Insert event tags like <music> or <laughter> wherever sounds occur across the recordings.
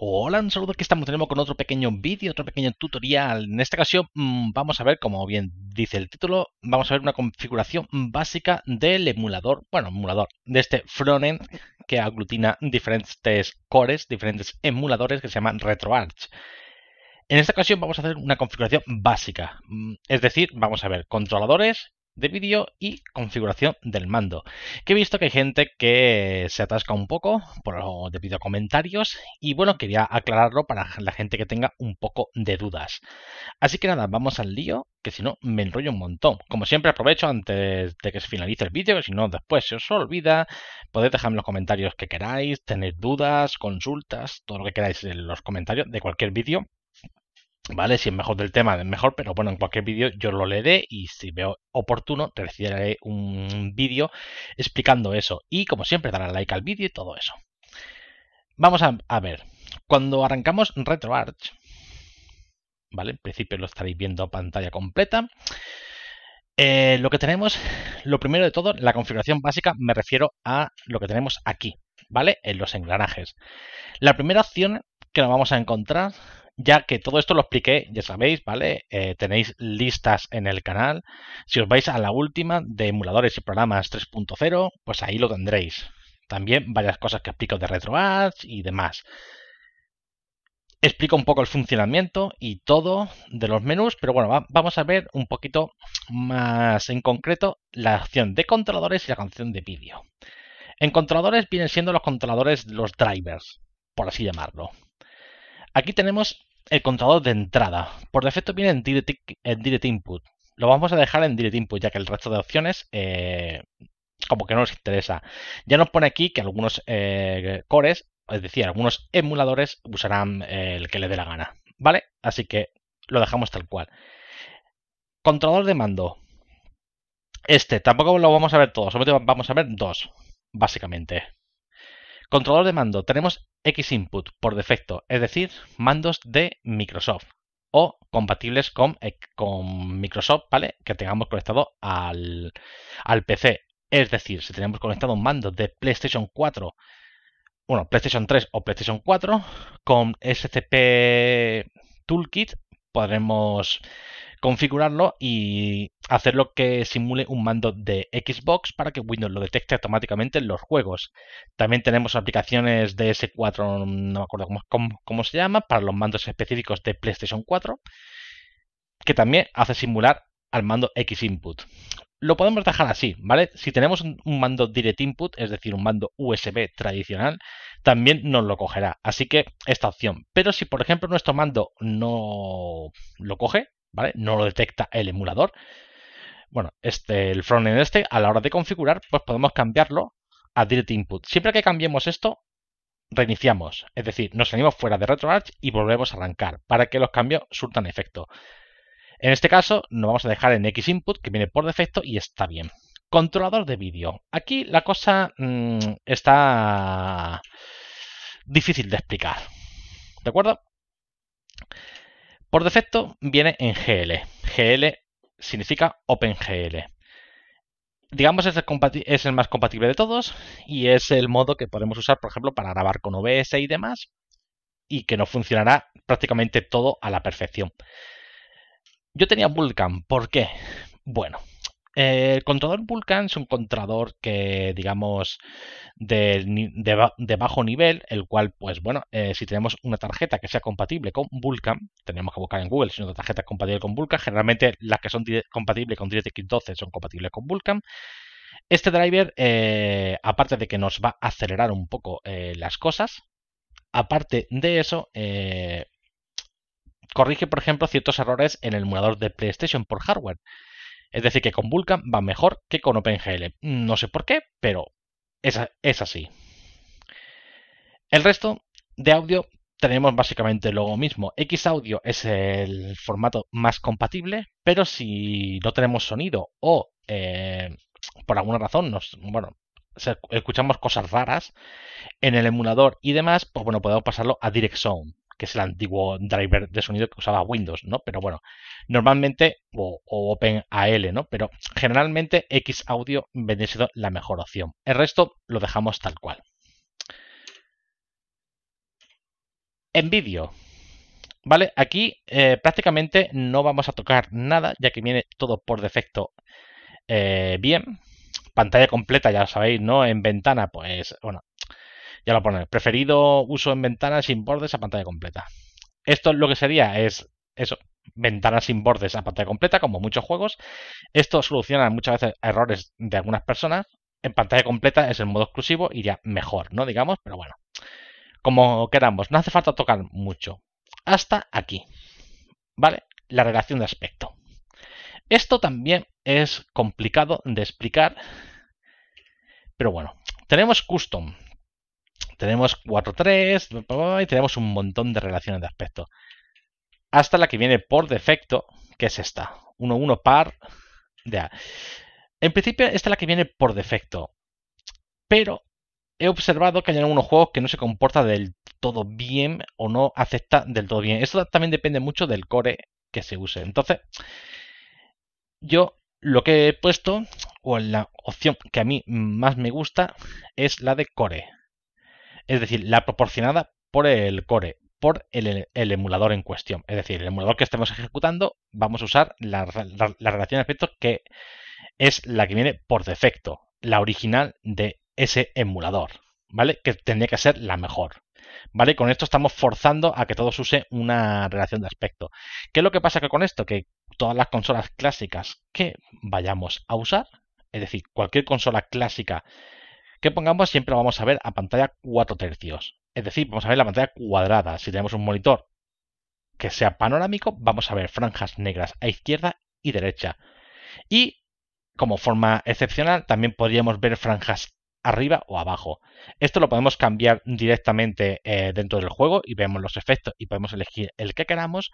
Hola, un saludo, aquí estamos tenemos con otro pequeño vídeo, otro pequeño tutorial. En esta ocasión mm, vamos a ver, como bien dice el título, vamos a ver una configuración básica del emulador, bueno, emulador, de este frontend que aglutina diferentes cores, diferentes emuladores que se llaman RetroArch. En esta ocasión vamos a hacer una configuración básica, mm, es decir, vamos a ver controladores de vídeo y configuración del mando. Que he visto que hay gente que se atasca un poco por lo debido a comentarios y bueno, quería aclararlo para la gente que tenga un poco de dudas. Así que nada, vamos al lío, que si no me enrollo un montón. Como siempre aprovecho antes de que se finalice el vídeo, si no después se os olvida, podéis dejarme los comentarios que queráis, tener dudas, consultas, todo lo que queráis en los comentarios de cualquier vídeo ¿Vale? Si es mejor del tema, es mejor, pero bueno, en cualquier vídeo yo lo leeré y si veo oportuno, te recibiré un vídeo explicando eso. Y como siempre, dará like al vídeo y todo eso. Vamos a, ver. Cuando arrancamos RetroArch, ¿vale? En principio lo estaréis viendo a pantalla completa. Eh, lo que tenemos, lo primero de todo, la configuración básica, me refiero a lo que tenemos aquí, ¿vale? En los engranajes. La primera opción que nos vamos a encontrar ya que todo esto lo expliqué, ya sabéis, ¿vale? Eh, tenéis listas en el canal. Si os vais a la última de emuladores y programas 3.0, pues ahí lo tendréis. También varias cosas que explico de RetroArch y demás. Explico un poco el funcionamiento y todo de los menús, pero bueno, vamos a ver un poquito más en concreto la acción de controladores y la acción de vídeo. En controladores vienen siendo los controladores, los drivers, por así llamarlo. Aquí tenemos el controlador de entrada. Por defecto viene en direct, input. Lo vamos a dejar en direct input, ya que el resto de opciones eh, como que no nos interesa. Ya nos pone aquí que algunos eh, cores, es decir, algunos emuladores usarán eh, el que le dé la gana. ¿Vale? Así que lo dejamos tal cual. Controlador de mando. Este, tampoco lo vamos a ver todo, solamente vamos a ver dos, básicamente. Controlador de mando. Tenemos X input por defecto, es decir, mandos de Microsoft o compatibles con, con Microsoft, ¿vale? Que tengamos conectado al, al PC. Es decir, si tenemos conectado un mando de PlayStation 4 bueno, PlayStation 3 o PlayStation 4 con SCP Toolkit podremos configurarlo y hacerlo que simule un mando de Xbox para que Windows lo detecte automáticamente en los juegos. También tenemos aplicaciones de S4, no me acuerdo cómo, se llama, para los mandos específicos de PlayStation 4, que también hace simular al mando X input. Lo podemos dejar así, ¿vale? Si tenemos un mando Direct Input, es decir, un mando USB tradicional, también nos lo cogerá. Así que esta opción. Pero si, por ejemplo, nuestro mando no lo coge, no lo detecta el emulador. Bueno, este, el frontend este, a la hora de configurar, pues podemos cambiarlo a Direct Input. Siempre que cambiemos esto, reiniciamos. Es decir, nos salimos fuera de RetroArch y volvemos a arrancar para que los cambios surtan efecto. En este caso, nos vamos a dejar en X Input, que viene por defecto y está bien. Controlador de vídeo. Aquí la cosa mm, está difícil de explicar. ¿De acuerdo? Por defecto viene en GL. GL significa OpenGL. Digamos es el, es el más compatible de todos y es el modo que podemos usar, por ejemplo, para grabar con OBS y demás y que nos funcionará prácticamente todo a la perfección. Yo tenía Vulkan, ¿por qué? Bueno, eh, el contador Vulkan es un controlador que, digamos, de, bajo nivel, el cual, pues bueno, eh, si tenemos una tarjeta que sea compatible con Vulkan, tenemos que buscar en Google si una tarjeta es compatible con Vulkan, generalmente las que son compatibles con DirectX 12 son compatibles con Vulcan. Este driver, eh, aparte de que nos va a acelerar un poco las cosas, aparte de eso, corrige, por ejemplo, ciertos errores en el emulador de PlayStation por hardware. Es decir, que con Vulkan va mejor que con OpenGL. No sé por qué, pero es, así. El resto de audio tenemos básicamente lo mismo. Xaudio es el formato más compatible, pero si no tenemos sonido o eh, por alguna razón nos, bueno, escuchamos cosas raras en el emulador y demás, pues bueno, podemos pasarlo a Direct Sound que es el antiguo driver de sonido que usaba Windows, ¿no? Pero bueno, normalmente, o, OpenAL, ¿no? Pero generalmente XAudio Audio vendría siendo la mejor opción. El resto lo dejamos tal cual. En vídeo. ¿Vale? Aquí eh, prácticamente no vamos a tocar nada, ya que viene todo por defecto eh, bien. Pantalla completa, ya lo sabéis, ¿no? En ventana, pues, bueno, ya lo pone, Preferido uso en ventanas sin bordes a pantalla completa. Esto lo que sería es eso, ventanas sin bordes a pantalla completa, como muchos juegos. Esto soluciona muchas veces errores de algunas personas. En pantalla completa es el modo exclusivo, y ya mejor, ¿no? Digamos, pero bueno. Como queramos, no hace falta tocar mucho. Hasta aquí. ¿Vale? La relación de aspecto. Esto también es complicado de explicar, pero bueno. Tenemos custom, tenemos 4.3 y tenemos un montón de relaciones de aspecto. Hasta la que viene por defecto, que es esta. 1-1 par de En principio, esta es la que viene por defecto. Pero he observado que hay algunos juegos que no se comporta del todo bien o no acepta del todo bien. Esto también depende mucho del core que se use. Entonces, yo lo que he puesto, o la opción que a mí más me gusta, es la de core es decir, la proporcionada por el core, por el, emulador en cuestión. Es decir, el emulador que estemos ejecutando, vamos a usar la, relación de aspectos que es la que viene por defecto, la original de ese emulador, ¿vale? Que tendría que ser la mejor. ¿Vale? Con esto estamos forzando a que todos use una relación de aspecto. ¿Qué es lo que pasa que con esto? Que todas las consolas clásicas que vayamos a usar, es decir, cualquier consola clásica que pongamos siempre lo vamos a ver a pantalla 4 tercios. Es decir, vamos a ver la pantalla cuadrada. Si tenemos un monitor que sea panorámico, vamos a ver franjas negras a izquierda y derecha. Y como forma excepcional, también podríamos ver franjas arriba o abajo. Esto lo podemos cambiar directamente eh, dentro del juego y vemos los efectos y podemos elegir el que queramos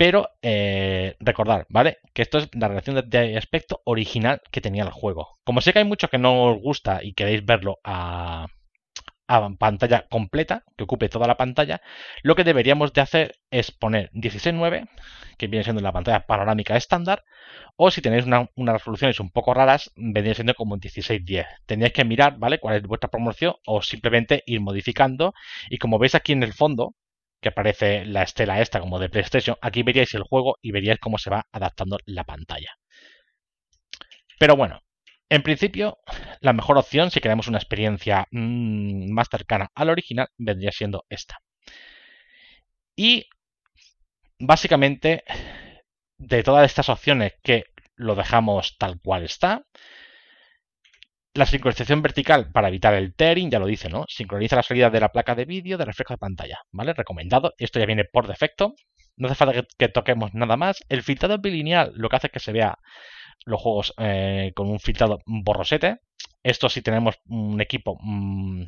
pero eh, recordar, ¿vale? Que esto es la relación de, aspecto original que tenía el juego. Como sé que hay muchos que no os gusta y queréis verlo a, pantalla completa, que ocupe toda la pantalla, lo que deberíamos de hacer es poner 16.9, que viene siendo la pantalla panorámica estándar, o si tenéis unas resoluciones un poco raras, vendría siendo como 16.10. Tenéis que mirar, ¿vale? Cuál es vuestra promoción o simplemente ir modificando. Y como veis aquí en el fondo, que aparece la estela esta como de PlayStation, aquí veríais el juego y veríais cómo se va adaptando la pantalla. Pero bueno, en principio, la mejor opción si queremos una experiencia mm, más cercana al original vendría siendo esta. Y básicamente, de todas estas opciones que lo dejamos tal cual está, la sincronización vertical para evitar el tearing, ya lo dice, ¿no? Sincroniza la salida de la placa de vídeo de reflejo de pantalla, ¿vale? Recomendado. Esto ya viene por defecto. No hace falta que, toquemos nada más. El filtrado bilineal lo que hace es que se vea los juegos eh, con un filtrado borrosete. Esto si tenemos un equipo mm,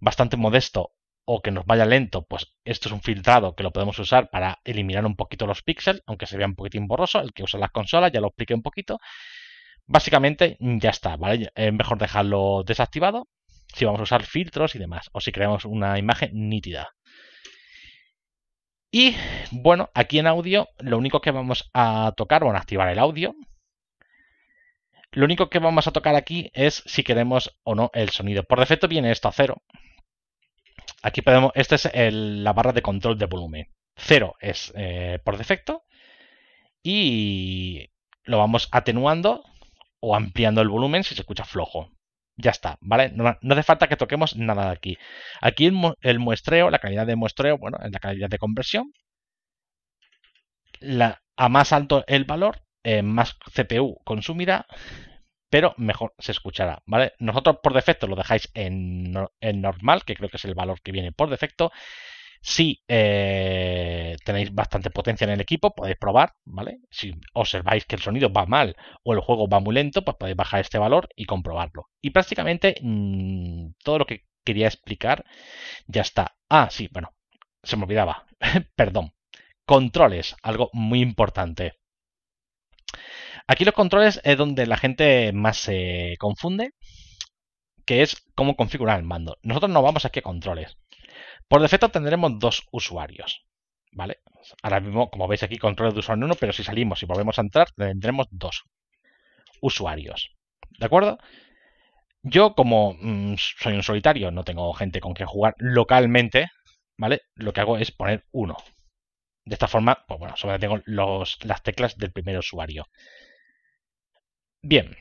bastante modesto o que nos vaya lento, pues esto es un filtrado que lo podemos usar para eliminar un poquito los píxeles, aunque se vea un poquitín borroso, el que usa las consolas, ya lo expliqué un poquito. Básicamente ya está, ¿vale? Es mejor dejarlo desactivado si vamos a usar filtros y demás, o si creamos una imagen nítida. Y bueno, aquí en audio lo único que vamos a tocar, bueno, activar el audio. Lo único que vamos a tocar aquí es si queremos o no el sonido. Por defecto viene esto a cero. Aquí podemos, esta es la barra de control de volumen. Cero es eh, por defecto. Y lo vamos atenuando o ampliando el volumen si se escucha flojo. Ya está, ¿vale? No, hace falta que toquemos nada de aquí. Aquí el, muestreo, la calidad de muestreo, bueno, en la calidad de conversión. La, a más alto el valor, eh, más CPU consumirá, pero mejor se escuchará, ¿vale? Nosotros por defecto lo dejáis en normal, que creo que es el valor que viene por defecto. Si eh, tenéis bastante potencia en el equipo, podéis probar, ¿vale? Si observáis que el sonido va mal o el juego va muy lento, pues podéis bajar este valor y comprobarlo. Y prácticamente mm, todo lo que quería explicar ya está. Ah, sí, bueno, se me olvidaba. <laughs> Perdón. Controles, algo muy importante. Aquí los controles es donde la gente más se confunde, que es cómo configurar el mando. Nosotros no vamos aquí a controles. Por defecto tendremos dos usuarios. ¿Vale? Ahora mismo, como veis aquí, control de usuario uno, pero si salimos y volvemos a entrar, tendremos dos usuarios. ¿De acuerdo? Yo, como mm, soy un solitario, no tengo gente con quien jugar localmente, ¿vale? Lo que hago es poner uno. De esta forma, pues bueno, solo tengo los, las teclas del primer usuario. Bien.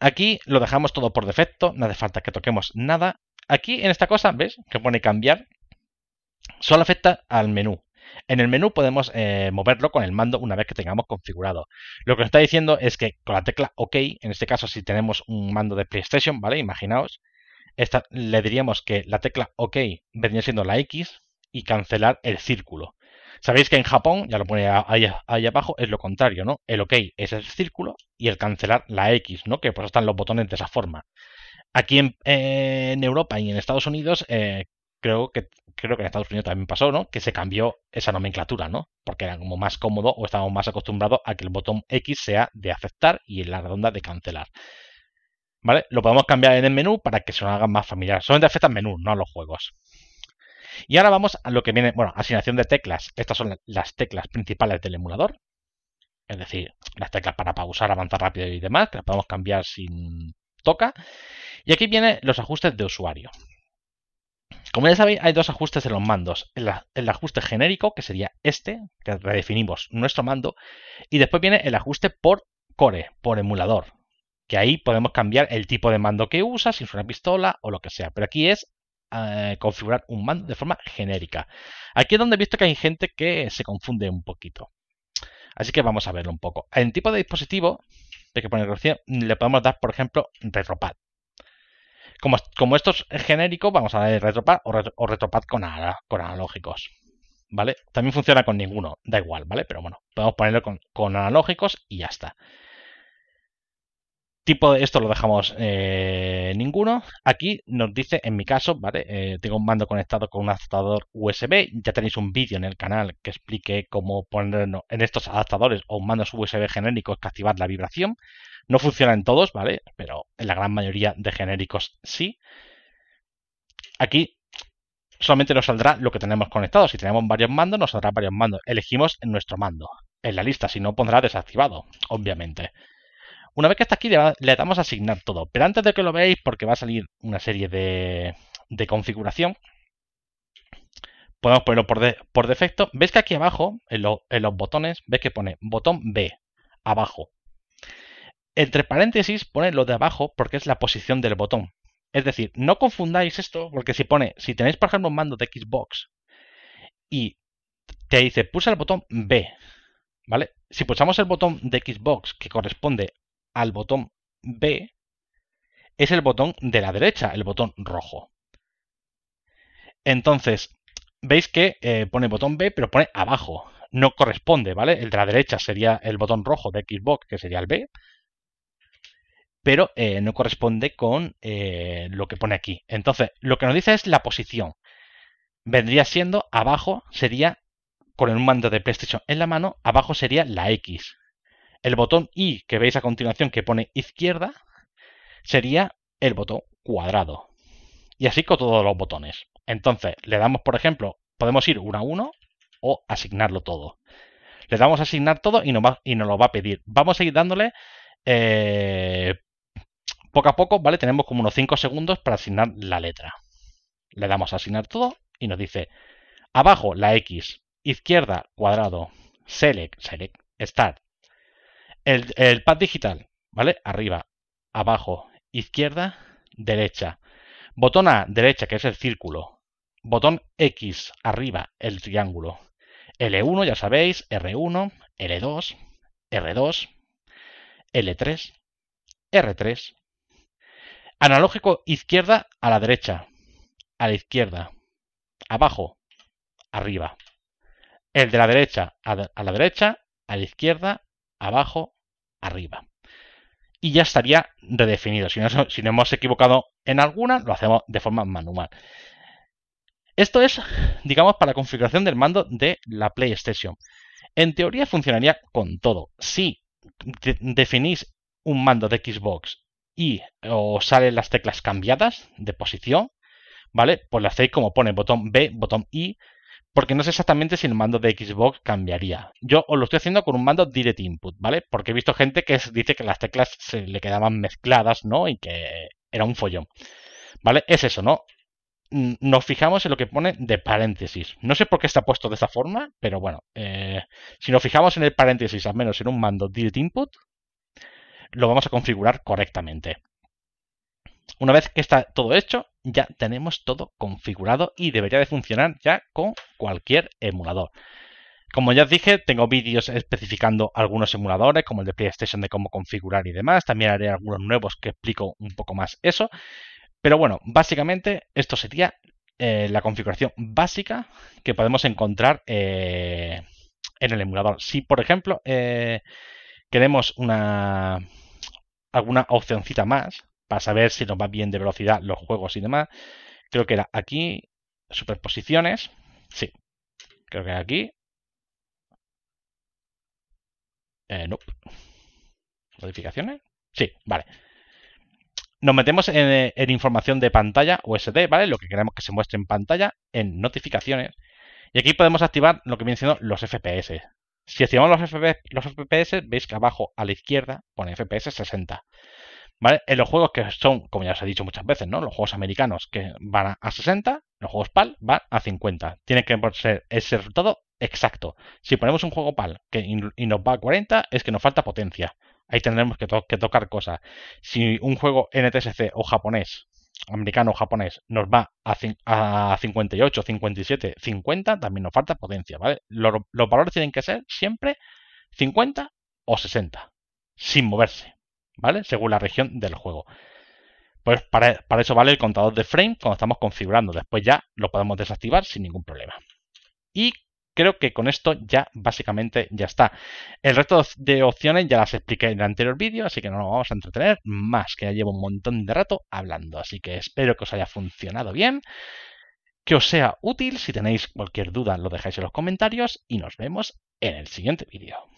Aquí lo dejamos todo por defecto, no hace falta que toquemos nada Aquí en esta cosa, ¿ves? Que pone cambiar. Solo afecta al menú. En el menú podemos eh, moverlo con el mando una vez que tengamos configurado. Lo que nos está diciendo es que con la tecla OK, en este caso si tenemos un mando de PlayStation, ¿vale? Imaginaos, le diríamos que la tecla OK vendría siendo la X y cancelar el círculo. Sabéis que en Japón, ya lo pone ahí, ahí, abajo, es lo contrario, ¿no? El OK es el círculo y el cancelar la X, ¿no? Que pues están los botones de esa forma. Aquí en, Europa y en Estados Unidos, eh, creo, que, creo que en Estados Unidos también pasó, ¿no? Que se cambió esa nomenclatura, ¿no? Porque era como más cómodo o estábamos más acostumbrados a que el botón X sea de aceptar y en la redonda de cancelar. ¿Vale? Lo podemos cambiar en el menú para que se nos haga más familiar. Solamente afecta al menú, no a los juegos. Y ahora vamos a lo que viene, bueno, asignación de teclas. Estas son las teclas principales del emulador. Es decir, las teclas para pausar, avanzar rápido y demás, que las podemos cambiar sin toca. Y aquí vienen los ajustes de usuario. Como ya sabéis, hay dos ajustes en los mandos. El, ajuste genérico, que sería este, que redefinimos nuestro mando, y después viene el ajuste por core, por emulador, que ahí podemos cambiar el tipo de mando que usa, si es una pistola o lo que sea. Pero aquí es eh, configurar un mando de forma genérica. Aquí es donde he visto que hay gente que se confunde un poquito. Así que vamos a verlo un poco. En tipo de dispositivo, le podemos dar, por ejemplo, retropad. Como, como esto es genérico, vamos a darle retropad o, retropad con, con, analógicos. ¿Vale? También funciona con ninguno, da igual, ¿vale? Pero bueno, podemos ponerlo con analógicos y ya está tipo de esto lo dejamos eh, ninguno. Aquí nos dice, en mi caso, ¿vale? Eh, tengo un mando conectado con un adaptador USB. Ya tenéis un vídeo en el canal que explique cómo poner en estos adaptadores o mandos USB genéricos que activar la vibración. No funciona en todos, ¿vale? Pero en la gran mayoría de genéricos sí. Aquí solamente nos saldrá lo que tenemos conectado. Si tenemos varios mandos, nos saldrá varios mandos. Elegimos en nuestro mando. En la lista, si no, pondrá desactivado, obviamente. Una vez que está aquí le damos a asignar todo, pero antes de que lo veáis, porque va a salir una serie de, configuración, podemos ponerlo por, por, defecto. Ves que aquí abajo, en, los botones, ves que pone botón B, abajo. Entre paréntesis pone lo de abajo porque es la posición del botón. Es decir, no confundáis esto, porque si pone, si tenéis por ejemplo un mando de Xbox y te dice pulsa el botón B, ¿vale? Si pulsamos el botón de Xbox que corresponde a al botón B es el botón de la derecha, el botón rojo. Entonces, veis que eh, pone botón B, pero pone abajo. No corresponde, ¿vale? El de la derecha sería el botón rojo de Xbox, que sería el B, pero eh, no corresponde con eh, lo que pone aquí. Entonces, lo que nos dice es la posición. Vendría siendo abajo, sería con un mando de PlayStation en la mano, abajo sería la X. El botón I que veis a continuación que pone izquierda sería el botón cuadrado. Y así con todos los botones. Entonces, le damos, por ejemplo, podemos ir uno a uno o asignarlo todo. Le damos a asignar todo y nos, va, y nos lo va a pedir. Vamos a ir dándole eh, poco a poco, ¿vale? Tenemos como unos 5 segundos para asignar la letra. Le damos a asignar todo y nos dice abajo la X, izquierda cuadrado, select, select, start, el, pad digital, ¿vale? Arriba, abajo, izquierda, derecha. Botón A, derecha, que es el círculo. Botón X, arriba, el triángulo. L1, ya sabéis, R1, L2, R2, L3, R3. Analógico izquierda a la derecha, a la izquierda, abajo, arriba. El de la derecha a, la derecha, a la izquierda, abajo, arriba. Y ya estaría redefinido. <laughs> Si no, hemos equivocado en alguna, lo hacemos de forma manual. Esto es, digamos, para la configuración del mando de la PlayStation. En teoría funcionaría con todo. Si definís un mando de Xbox y os salen las teclas cambiadas de posición, ¿vale? Pues las hacéis como pone botón B, botón I porque no sé exactamente si el mando de Xbox cambiaría. Yo os lo estoy haciendo con un mando Direct Input, ¿vale? Porque he visto gente que dice que las teclas se le quedaban mezcladas, ¿no? Y que era un follón. ¿Vale? Es eso, ¿no? Nos fijamos en lo que pone de paréntesis. No sé por qué está puesto de esa forma, pero bueno, eh, si nos fijamos en el paréntesis, al menos en un mando Direct Input, lo vamos a configurar correctamente. Una vez que está todo hecho, ya tenemos todo configurado y debería de funcionar ya con cualquier emulador. Como ya os dije, tengo vídeos especificando algunos emuladores, como el de PlayStation, de cómo configurar y demás. También haré algunos nuevos que explico un poco más eso. Pero bueno, básicamente esto sería eh, la configuración básica que podemos encontrar eh, en el emulador. Si, por ejemplo, eh, queremos una alguna opcióncita más, para saber si nos va bien de velocidad los juegos y demás. Creo que era aquí, superposiciones, sí, creo que aquí. Eh, no. Modificaciones, sí, vale. Nos metemos en, información de pantalla USD, ¿vale? Lo que queremos que se muestre en pantalla, en notificaciones. Y aquí podemos activar lo que viene siendo los FPS. Si activamos los FPS, los FPS veis que abajo a la izquierda pone FPS 60. En los juegos que son, como ya os he dicho muchas veces, ¿no? Los juegos americanos que van a 60, los juegos PAL van a 50. Tiene que ser ese resultado exacto. Si ponemos un juego PAL y nos va a 40, es que nos falta potencia. Ahí tendremos que, tocar cosas. Si un juego NTSC o japonés, americano o japonés, nos va a, 58, 57, 50, también nos falta potencia, ¿vale? los valores tienen que ser siempre 50 o 60, sin moverse. ¿vale? Según la región del juego. Pues para, para, eso vale el contador de frame cuando estamos configurando. Después ya lo podemos desactivar sin ningún problema. Y creo que con esto ya básicamente ya está. El resto de opciones ya las expliqué en el anterior vídeo, así que no nos vamos a entretener más, que ya llevo un montón de rato hablando. Así que espero que os haya funcionado bien, que os sea útil. Si tenéis cualquier duda lo dejáis en los comentarios y nos vemos en el siguiente vídeo.